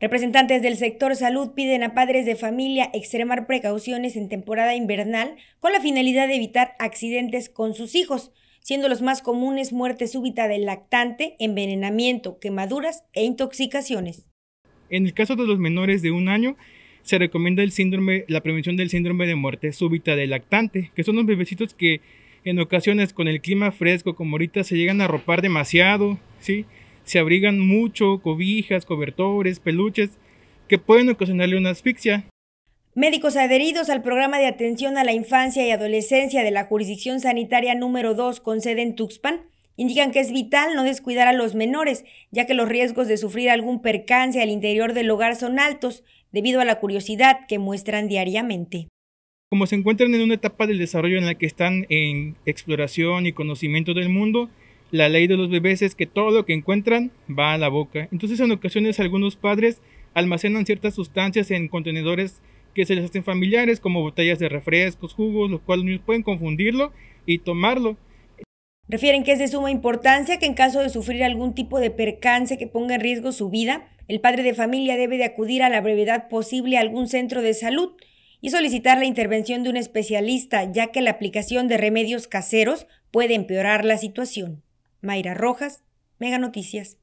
Representantes del sector salud piden a padres de familia extremar precauciones en temporada invernal con la finalidad de evitar accidentes con sus hijos, siendo los más comunes muerte súbita del lactante, envenenamiento, quemaduras e intoxicaciones. En el caso de los menores de un año, se recomienda la prevención del síndrome de muerte súbita del lactante, que son los bebecitos que en ocasiones con el clima fresco como ahorita se llegan a ropar demasiado, ¿sí? se abrigan mucho, cobijas, cobertores, peluches, que pueden ocasionarle una asfixia. Médicos adheridos al programa de atención a la infancia y adolescencia de la jurisdicción sanitaria número 2 con sede en Tuxpan indican que es vital no descuidar a los menores, ya que los riesgos de sufrir algún percance al interior del hogar son altos debido a la curiosidad que muestran diariamente. Como se encuentran en una etapa del desarrollo en la que están en exploración y conocimiento del mundo, la ley de los bebés es que todo lo que encuentran va a la boca. Entonces en ocasiones algunos padres almacenan ciertas sustancias en contenedores que se les hacen familiares, como botellas de refrescos, jugos, los cuales los niños pueden confundirlo y tomarlo. Refieren que es de suma importancia que en caso de sufrir algún tipo de percance que ponga en riesgo su vida, el padre de familia debe de acudir a la brevedad posible a algún centro de salud y solicitar la intervención de un especialista, ya que la aplicación de remedios caseros puede empeorar la situación. Mayra Rojas, Mega Noticias.